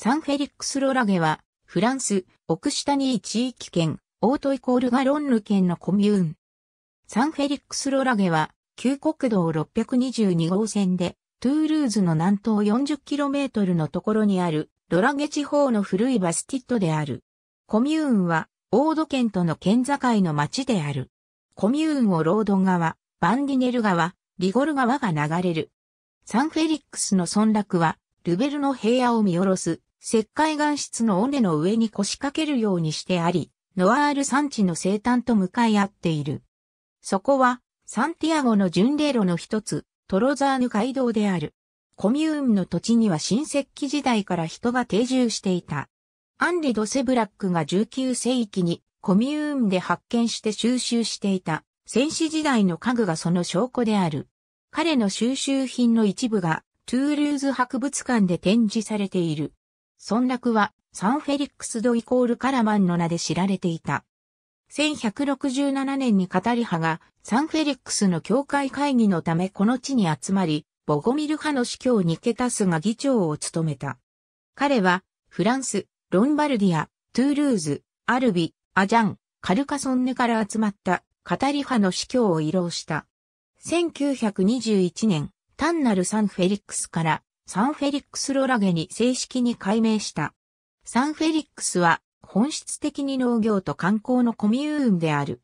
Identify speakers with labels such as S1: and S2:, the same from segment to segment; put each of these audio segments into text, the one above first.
S1: サンフェリックス・ロラゲは、フランス、オクシタニー地域圏、オートイコールガロンヌ県のコミューン。サンフェリックス・ロラゲは、旧国道622号線で、トゥールーズの南東 40km のところにある、ロラゲ地方の古いバスティットである。コミューンは、オード県との県境の町である。コミューンをロード川、バンディネル川、リゴル川が流れる。サンフェリックスの村落は、ルベルの平野を見下ろす石灰岩質の尾根の上に腰掛けるようにしてあり、ノアール山地の生誕と向かい合っている。そこは、サンティアゴの巡礼路の一つ、トロザーヌ街道である。コミューンの土地には新石器時代から人が定住していた。アンリ・ド・セブラックが19世紀にコミューンで発見して収集していた戦士時代の家具がその証拠である。彼の収集品の一部がトゥールーズ博物館で展示されている。村落はサンフェリックスドイコールカラマンの名で知られていた。1167年にカタリ派がサンフェリックスの教会会議のためこの地に集まり、ボゴミル派の司教ニケタスが議長を務めた。彼はフランス、ロンバルディア、トゥールーズ、アルビ、アジャン、カルカソンネから集まったカタリ派の司教を慰労した。1921年、単なるサンフェリックスからサンフェリックス・ロラゲに正式に改名した。サンフェリックスは本質的に農業と観光のコミューンである。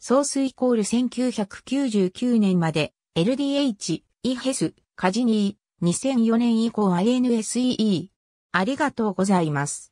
S1: ソースイコール1999年まで LDH、イヘス、カジニー、2004年以降 INSEE。ありがとうございます。